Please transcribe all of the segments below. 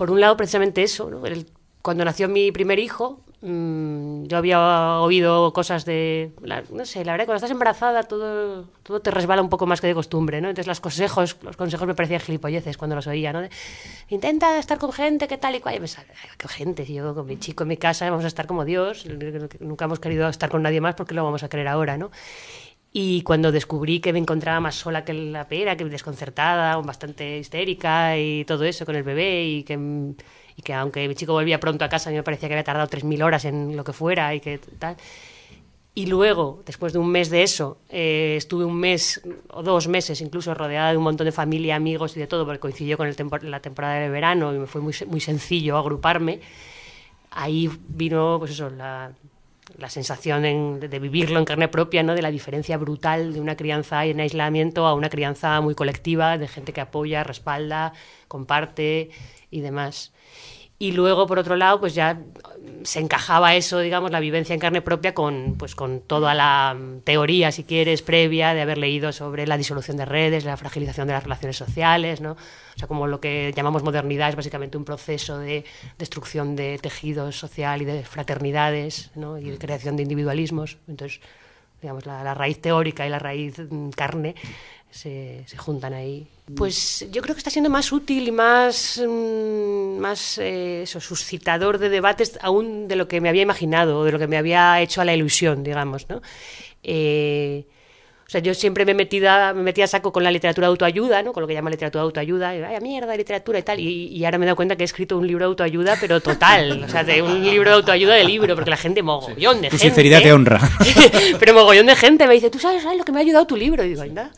por un lado, precisamente eso. cuando nació mi primer hijo, mm, yo había oído cosas de. no sé, la verdad, cuando estás embarazada todo, todo te resbala un poco más que de costumbre, ¿no? Entonces, los consejos, los consejos me parecían gilipolleces cuando los oía, ¿no? Intenta estar con gente, qué tal y cual. Y ¿qué gente? yo con mi chico en mi casa vamos a estar como Dios, nunca hemos querido estar con nadie más porque lo vamos a querer ahora, ¿no? Y cuando descubrí que me encontraba más sola que la pera, que desconcertada, bastante histérica y todo eso con el bebé, y que, que aunque mi chico volvía pronto a casa, a mí me parecía que había tardado 3.000 horas en lo que fuera y que tal. Y luego, después de un mes de eso, eh, estuve un mes o dos meses incluso rodeada de un montón de familia, amigos y de todo, porque coincidió con el la temporada de verano y me fue muy, muy sencillo agruparme. Ahí vino, pues eso, la, la sensación de vivirlo en carne propia, ¿no? de la diferencia brutal de una crianza en aislamiento a una crianza muy colectiva, de gente que apoya, respalda, comparte y demás. Y luego, por otro lado, pues ya mm, se encajaba eso, digamos, la vivencia en carne propia con, pues, con toda la mm, teoría, si quieres, previa de haber leído sobre la disolución de redes, la fragilización de las relaciones sociales, ¿no? O sea, como lo que llamamos modernidad es básicamente un proceso de destrucción de tejido social y de fraternidades, ¿no? Y de mm. creación de individualismos. Entonces, digamos, la, la raíz teórica y la raíz carne se, juntan ahí. Pues yo creo que está siendo más útil y más, mm, más eh, eso, suscitador de debates aún de lo que me había imaginado o de lo que me había hecho a la ilusión, digamos, ¿no? Eh, o sea, yo siempre me metía, me a saco con la literatura de autoayuda, ¿no? Con lo que llama literatura de autoayuda. Y, Ay, mierda, literatura y tal. Y, ahora me he dado cuenta que he escrito un libro de autoayuda, pero total. O sea, de un libro de autoayuda de libro, porque la gente, mogollón de gente... Tu sinceridad te honra. pero mogollón de gente me dice, tú sabes, lo que me ha ayudado tu libro. Y digo, anda.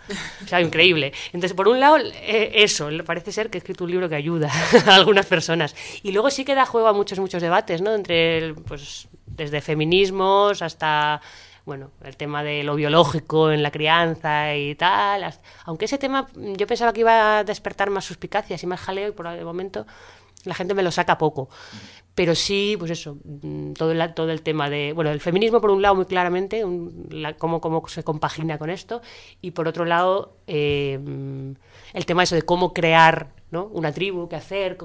O sea, increíble. Entonces, por un lado, eh, eso. Parece ser que he escrito un libro que ayuda a algunas personas. Y luego sí que da juego a muchos, muchos debates, ¿no? Entre, pues, desde feminismos hasta bueno, el tema de lo biológico en la crianza y tal. Aunque ese tema mm, yo pensaba que iba a despertar más suspicacias y más jaleo y por el momento la gente me lo saca poco. Pero sí, pues eso, mm, todo el, tema de, bueno, el feminismo por un lado muy claramente, cómo, se compagina con esto, y por otro lado eh, mm, el tema eso de cómo crear una tribu, ¿qué hacer?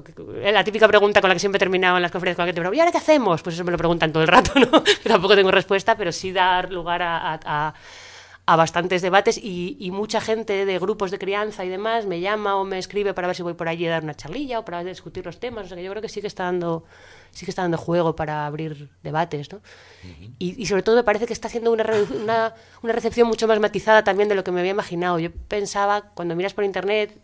La típica pregunta con la que siempre en las conferencias con la ¿y ahora qué hacemos? Pues eso me lo preguntan todo el rato, ¿no? Tampoco tengo respuesta, pero sí dar lugar a, a, bastantes debates y, mucha gente de grupos de crianza y demás me llama o me escribe para ver si voy por allí a dar una charlilla o para discutir los temas. O sea yo creo que sí que está dando, sí que está dando juego para abrir debates, ¿no? y, sobre todo me parece que está haciendo una, una, una recepción mucho más matizada también de lo que me había imaginado. Yo pensaba, cuando miras por internet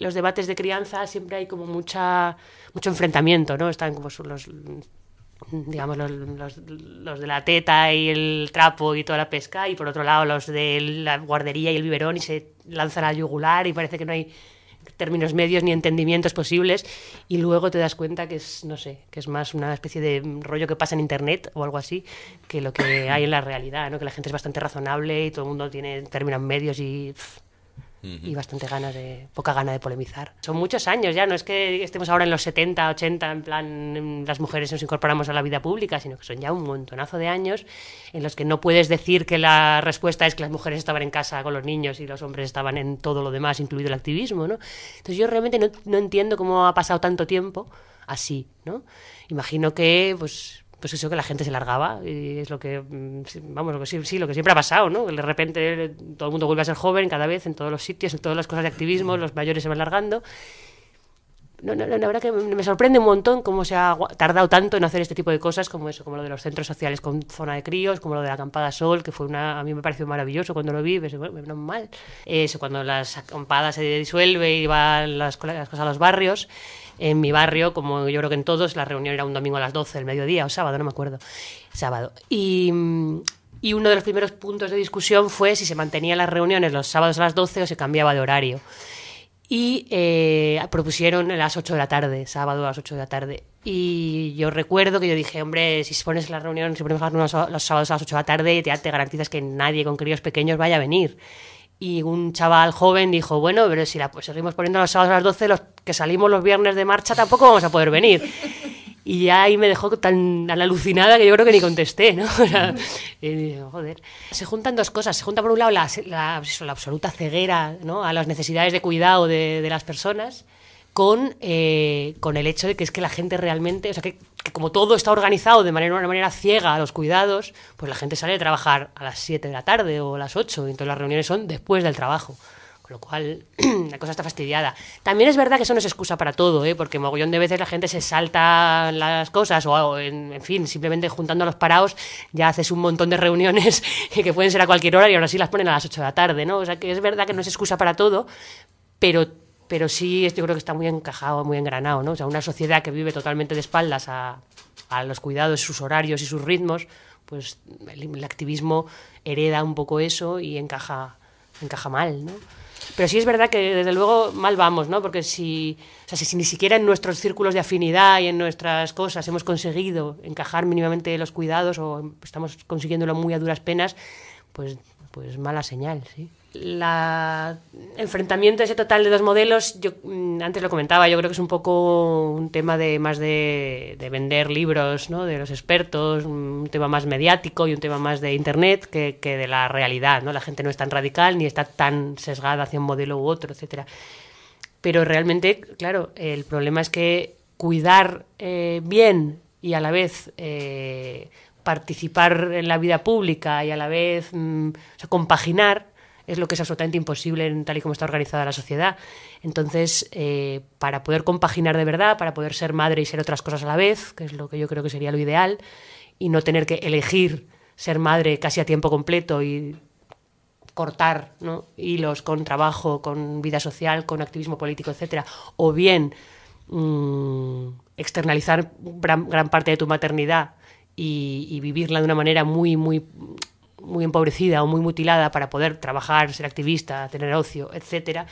los debates de crianza siempre hay como mucha mucho enfrentamiento, ¿no? Están como los digamos los, de la teta y el trapo y toda la pesca y por otro lado los de la guardería y el biberón y se lanzan a yugular y parece que no hay términos medios ni entendimientos posibles y luego te das cuenta que es no sé que es más una especie de rollo que pasa en internet o algo así que lo que hay en la realidad no que la gente es bastante razonable y todo el mundo tiene términos medios y y bastante ganas de, poca gana de polemizar. Son muchos años ya, no es que estemos ahora en los 70, 80, en plan las mujeres nos incorporamos a la vida pública, sino que son ya un montonazo de años en los que no puedes decir que la respuesta es que las mujeres estaban en casa con los niños y los hombres estaban en todo lo demás, incluido el activismo, ¿no? Entonces yo realmente no, no entiendo cómo ha pasado tanto tiempo así, ¿no? Imagino que, pues, pues eso que la gente se largaba y es lo que, mm, vamos, lo que, sí, lo que siempre ha pasado, ¿no? De repente todo el mundo vuelve a ser joven cada vez, en todos los sitios, en todas las cosas de activismo, los mayores se van largando. No, no, la verdad que me sorprende un montón cómo se ha tardado tanto en hacer este tipo de cosas como eso, como lo de los centros sociales con zona de críos, como lo de la acampada Sol, que fue una, a mí me pareció maravilloso cuando lo vi, bueno, mal. Eso, cuando la acampada se disuelve y van las cosas a los barrios en mi barrio, como yo creo que en todos, la reunión era un domingo a las 12 del mediodía o sábado, no me acuerdo, sábado. Y, uno de los primeros puntos de discusión fue si se mantenían las reuniones los sábados a las 12 o se cambiaba de horario. Y eh, propusieron las 8 de la tarde, sábado a las 8 de la tarde. Y yo recuerdo que yo dije, hombre, si pones la reunión, si pones la reunión los sábados a las 8 de la tarde, te garantizas que nadie con críos pequeños vaya a venir. Y un chaval joven dijo, bueno, pero si la pues, seguimos poniendo los sábados a las 12, los que salimos los viernes de marcha tampoco vamos a poder venir. Y ya ahí me dejó tan, alucinada que yo creo que ni contesté, ¿no? joder. Se juntan dos cosas. Se junta, por un lado, la, absoluta ceguera ¿no? a las necesidades de cuidado de, las personas eh, con, el hecho de que es que la gente realmente, o que que como todo está organizado de manera, una manera ciega a los cuidados, pues la gente sale a trabajar a las 7 de la tarde o a las 8, y entonces las reuniones son después del trabajo. Con lo cual, la cosa está fastidiada. También es verdad que eso no es excusa para todo, ¿eh? porque mogollón de veces la gente se salta las cosas, o en, fin, simplemente juntando a los parados ya haces un montón de reuniones que pueden ser a cualquier hora y ahora sí las ponen a las 8 de la tarde, ¿no? O sea que es verdad que no es excusa para todo, pero pero sí yo creo que está muy encajado, muy engranado, ¿no? O sea, una sociedad que vive totalmente de espaldas a, los cuidados, sus horarios y sus ritmos, pues el, activismo hereda un poco eso y encaja, encaja mal, ¿no? Pero sí es verdad que desde luego mal vamos, ¿no? Porque si, ni siquiera en nuestros círculos de afinidad y en nuestras cosas hemos conseguido encajar mínimamente los cuidados o estamos consiguiéndolo muy a duras penas, pues, pues mala señal, sí el enfrentamiento ese total de dos modelos, yo mm, antes lo comentaba, yo creo que es un poco un tema de más de, vender libros, De los expertos, un tema más mediático y un tema más de internet que, de la realidad, ¿no? La gente no es tan radical ni está tan sesgada hacia un modelo u otro, etcétera. Pero realmente, claro, el problema es que cuidar eh, bien y a la vez eh, participar en la vida pública y a la vez mm, compaginar es lo que es absolutamente imposible en tal y como está organizada la sociedad. Entonces, eh, para poder compaginar de verdad, para poder ser madre y ser otras cosas a la vez, que es lo que yo creo que sería lo ideal, y no tener que elegir ser madre casi a tiempo completo y cortar hilos con trabajo, con vida social, con activismo político, etcétera, o bien mm, externalizar gran, parte de tu maternidad y, y vivirla de una manera muy, muy muy empobrecida o muy mutilada para poder trabajar, ser activista, tener ocio, etcétera,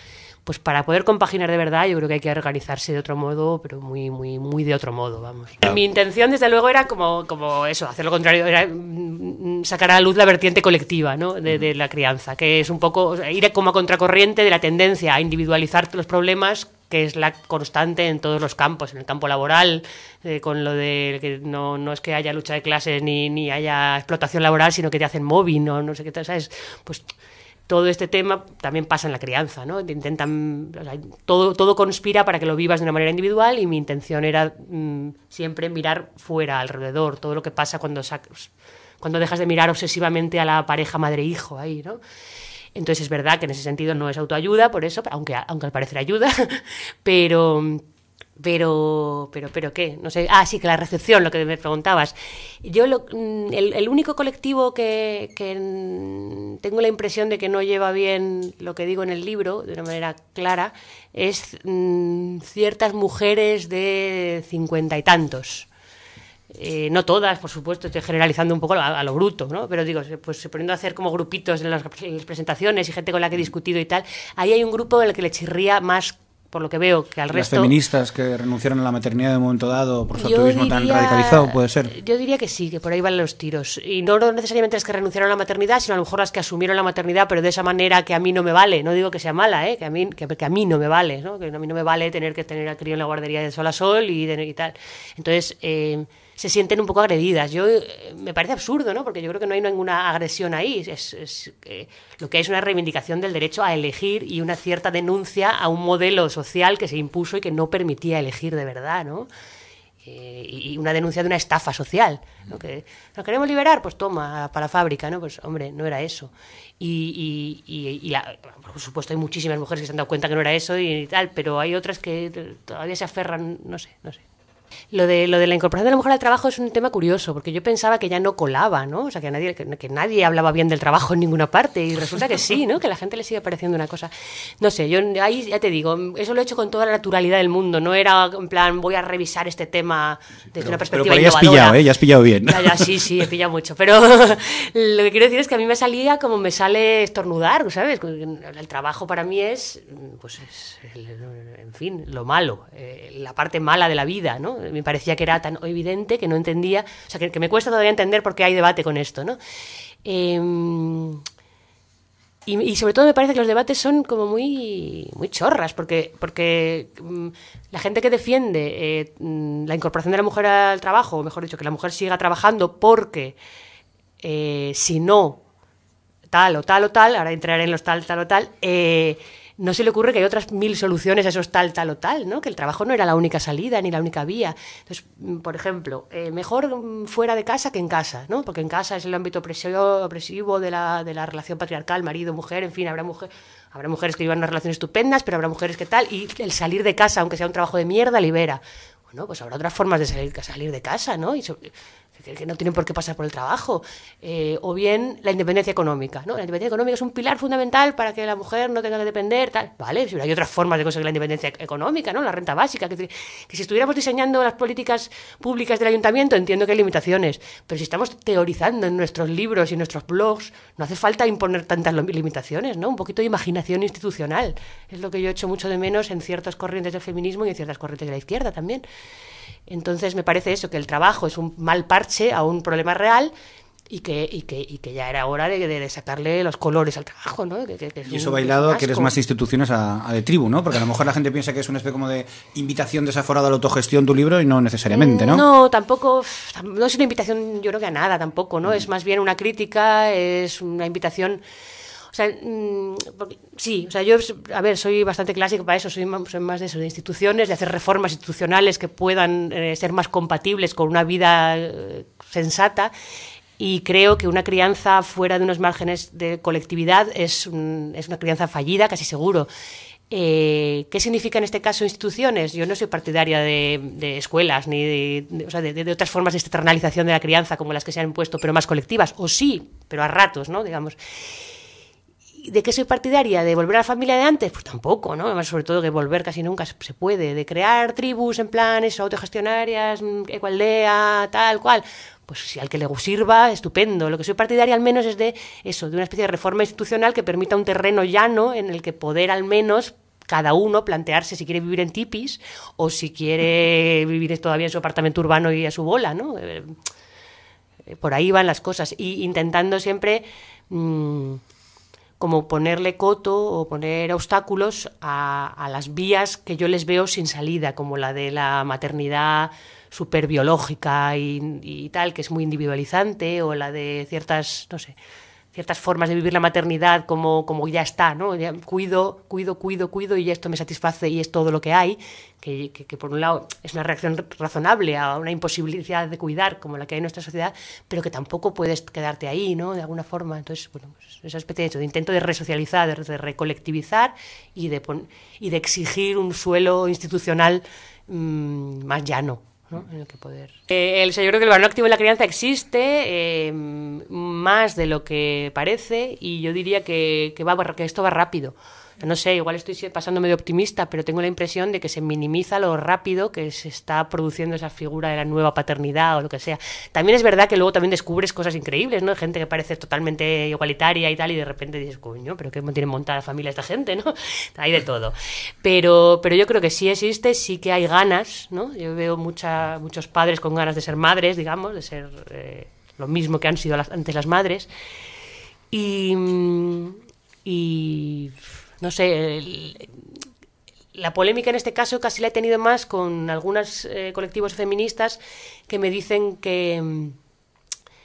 pues para poder compaginar de verdad yo creo que hay que organizarse de otro modo, pero muy muy muy de otro modo, vamos. Mi intención desde luego era como como eso, hacer lo contrario, era mm, mm, sacar a la luz la vertiente colectiva, ¿no? de, la crianza, que es un poco ir como a contracorriente de la tendencia a individualizar los problemas que es la constante en todos los campos, en el campo laboral, eh, con lo de que no, es que haya lucha de clases ni, ni haya explotación laboral, sino que te hacen móvil o no sé qué, tal, ¿sabes? Pues todo este tema también pasa en la crianza, ¿no? Intentan, todo, todo conspira para que lo vivas de una manera individual y mi intención era mm, siempre mirar fuera, alrededor, todo lo que pasa cuando, cuando dejas de mirar obsesivamente a la pareja madre-hijo ahí, ¿no? Entonces es verdad que en ese sentido no es autoayuda, por eso, aunque, aunque al parecer ayuda, pero... Pero, pero, pero qué, no sé. Ah, sí, que la recepción, lo que me preguntabas. Yo, mm, el, el, único colectivo que, que, mm, tengo la impresión de que no lleva bien lo que digo en el libro, de una manera clara, es mm, ciertas mujeres de cincuenta y tantos. Eh, no todas, por supuesto, estoy generalizando un poco a, lo bruto, ¿no? Pero digo, pues poniendo a hacer como grupitos en las, presentaciones y gente con la que he discutido y tal, ahí hay un grupo en el que le chirría más por lo que veo que al resto... Las feministas que renunciaron a la maternidad de un momento dado por su activismo tan radicalizado, puede ser. Yo diría que sí, que por ahí van los tiros. Y no, necesariamente las que renunciaron a la maternidad, sino a lo mejor las que asumieron la maternidad, pero de esa manera que a mí no me vale. No digo que sea mala, ¿eh? que, a mí, que, a mí no me vale, ¿no? que a mí no me vale tener que tener al crío en la guardería de sol a sol y, de, y tal. Entonces... Eh, se sienten un poco agredidas. Yo eh, me parece absurdo, ¿no? Porque yo creo que no hay ninguna agresión ahí. Es, eh, lo que hay es una reivindicación del derecho a elegir y una cierta denuncia a un modelo social que se impuso y que no permitía elegir de verdad, ¿no? Eh, y una denuncia de una estafa social. Lo Que, ¿Nos queremos liberar? Pues toma, para la fábrica, ¿no? Pues hombre, no era eso. Y, por supuesto, hay muchísimas mujeres que se han dado cuenta que no era eso y tal, pero hay otras que todavía se aferran, no sé, no sé. Lo de, la incorporación de la mujer al trabajo es un tema curioso, porque yo pensaba que ya no colaba, ¿no? O sea, que nadie, que, nadie hablaba bien del trabajo en ninguna parte, y resulta que sí, ¿no? Que a la gente le sigue pareciendo una cosa. No sé, yo ahí ya te digo, eso lo he hecho con toda la naturalidad del mundo, no era en plan, voy a revisar este tema desde una perspectiva innovadora. ya has pillado, ¿eh? Ya has pillado bien. Ya, sí, sí, he pillado mucho. Pero lo que quiero decir es que a mí me salía como me sale estornudar, ¿sabes? El trabajo para mí es, pues, es, en fin, lo malo, eh, la parte mala de la vida, ¿no? Me parecía que era tan evidente que no entendía, o sea, que, me cuesta todavía entender por qué hay debate con esto, ¿no? Em, y, sobre todo me parece que los debates son como muy, muy chorras, porque, porque mm, la gente que defiende eh, mm, la incorporación de la mujer al trabajo, o mejor dicho, que la mujer siga trabajando porque eh, si no, tal o tal o tal, ahora entraré en los tal, tal o tal, eh, no se le ocurre que hay otras mil soluciones a esos tal, tal o tal, ¿no? Que el trabajo no era la única salida ni la única vía. Entonces, mm, por ejemplo, eh, mejor mm, fuera de casa que en casa, ¿no? Porque en casa es el ámbito opresivo de la, de la relación patriarcal, marido-mujer, en fin, habrá mujer, habrá mujeres que llevan unas relaciones estupendas, pero habrá mujeres que tal, y el salir de casa, aunque sea un trabajo de mierda, libera bueno, pues habrá otras formas de salir, de salir de casa, ¿no? Y que, no tienen por qué pasar por el trabajo. Eh, o bien la independencia económica, La independencia económica es un pilar fundamental para que la mujer no tenga que depender, tal. Vale, hay otras formas de conseguir la independencia económica, ¿no? La renta básica. Que, que si estuviéramos diseñando las políticas públicas del ayuntamiento, entiendo que hay limitaciones. Pero si estamos teorizando en nuestros libros y en nuestros blogs, no hace falta imponer tantas limitaciones, ¿no? Un poquito de imaginación institucional. Es lo que yo echo mucho de menos en ciertas corrientes del feminismo y en ciertas corrientes de la izquierda también. Entonces me parece eso, que el trabajo es un mal parche a un problema real y que, y que, y que ya era hora de, sacarle los colores al trabajo, ¿no? y eso bailado que eres más instituciones a, de tribu, ¿no? Porque a lo mejor la gente piensa que es una especie como de invitación desaforada a la autogestión tu libro y no necesariamente, ¿no? No, tampoco, no es una invitación yo creo que a nada tampoco, ¿no? Es más bien una crítica, es una invitación... Mm, sí, o sea, yo, a ver, soy bastante clásico para eso, soy más, de eso, de instituciones, de hacer reformas institucionales que puedan eh, ser más compatibles con una vida eh, sensata. Y creo que una crianza fuera de unos márgenes de colectividad es, una crianza fallida, casi seguro. Eh, ¿Qué significa en este caso instituciones? Yo no soy partidaria de, escuelas ni de, de, otras formas de externalización de la crianza como las que se han impuesto, pero más colectivas. O sí, pero a ratos, ¿no? Digamos. ¿De qué soy partidaria? ¿De volver a la familia de antes? Pues tampoco, ¿no? Además, sobre todo que volver casi nunca se puede. De crear tribus en planes autogestionarias, mm, ecoaldea, tal cual. Pues si al que le sirva, estupendo. Lo que soy partidaria al menos es de eso, de una especie de reforma institucional que permita un terreno llano en el que poder al menos cada uno plantearse si quiere vivir en tipis o si quiere vivir todavía en su apartamento urbano y a su bola, ¿no? Eh, eh, por ahí van las cosas. Y intentando siempre... Mm, como ponerle coto o poner obstáculos a, a, las vías que yo les veo sin salida, como la de la maternidad superbiológica y, y tal, que es muy individualizante, o la de ciertas, no sé, ciertas formas de vivir la maternidad como, ya está, ¿no? cuido, cuido, cuido, cuido y esto me satisface y es todo lo que hay, que, por un lado es una reacción razonable a una imposibilidad de cuidar como la que hay en nuestra sociedad, pero que tampoco puedes quedarte ahí, ¿no? De alguna forma. Entonces, bueno, pues esa especie de, intento de resocializar, de, recolectivizar y de, y de exigir un suelo institucional mm, más llano el señor poder. Eh, el, que el activo en la crianza existe eh, más de lo que parece y yo diría que, va, que esto va rápido no sé, igual estoy pasando medio optimista, pero tengo la impresión de que se minimiza lo rápido que se está produciendo esa figura de la nueva paternidad o lo que sea. También es verdad que luego también descubres cosas increíbles, ¿no? Gente que parece totalmente igualitaria y tal, y de repente dices, coño, pero qué tiene montada la familia esta gente, ¿no? Hay de todo. Pero, pero yo creo que sí existe, sí que hay ganas, ¿no? Yo veo muchos padres con ganas de ser madres, digamos, de ser eh, lo mismo que han sido antes las madres. y no sé, la polémica en este caso casi la he tenido más con algunos eh, colectivos feministas que me dicen que, mm,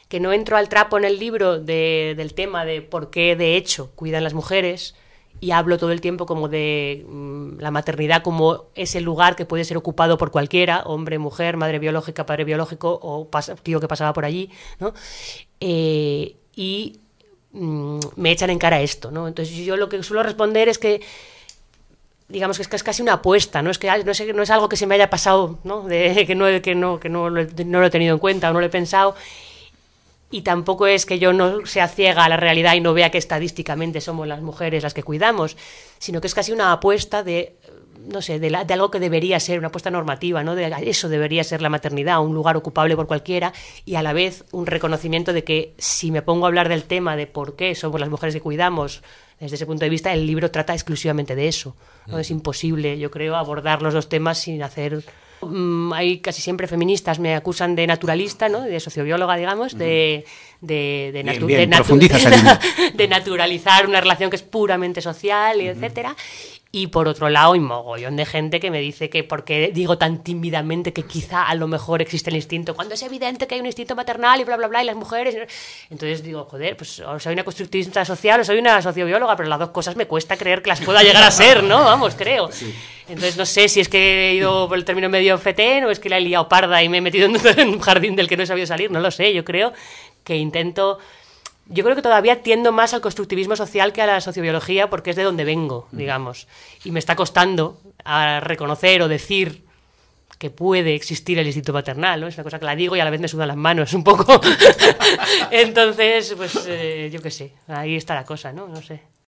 que no entro al trapo en el libro del tema de por qué de hecho cuidan las mujeres y hablo todo el tiempo como de mm, la maternidad como ese lugar que puede ser ocupado por cualquiera, hombre, mujer, madre biológica, padre biológico o tío que pasaba por allí, ¿no? Eh, y Mm, me echan en cara esto, ¿no? Entonces yo lo que suelo responder es que digamos que es, casi una apuesta, no es que no es, es algo que se me haya pasado, ¿no? que no, no, no lo he tenido en cuenta o no lo he pensado y tampoco es que yo no sea ciega a la realidad y no vea que estadísticamente somos las mujeres las que cuidamos, sino que es casi una apuesta de no sé, de, algo que debería ser una apuesta normativa, ¿no? De eso debería ser la maternidad, un lugar ocupable por cualquiera y a la vez un reconocimiento de que si me pongo a hablar del tema de por qué somos las mujeres que cuidamos, desde ese punto de vista el libro trata exclusivamente de eso. ¿no? Es imposible, yo creo, abordar los dos temas sin hacer mm, hay casi siempre feministas me acusan de naturalista, ¿no? De sociobióloga, digamos, de de, naturalizar una relación que es puramente social, y etcétera. Y por otro lado, hay mogollón de gente que me dice que porque digo tan tímidamente que quizá a lo mejor existe el instinto, cuando es evidente que hay un instinto maternal y bla, bla, bla, y las mujeres. Entonces digo, joder, pues o soy una constructivista social o soy una sociobióloga, pero las dos cosas me cuesta creer que las pueda llegar a ser, ¿no? Vamos, creo. Entonces no sé si es que he ido por el término medio fetén o es que la he liado parda y me he metido en un jardín del que no he sabido salir, no lo sé, yo creo que intento yo creo que todavía tiendo más al constructivismo social que a la sociobiología porque es de donde vengo, digamos. Y me está costando a reconocer o decir que puede existir el instinto paternal, ¿no? Es una cosa que la digo y a la vez me sudan las manos un poco. Entonces, pues eh, yo qué sé, ahí está la cosa, ¿no? No sé.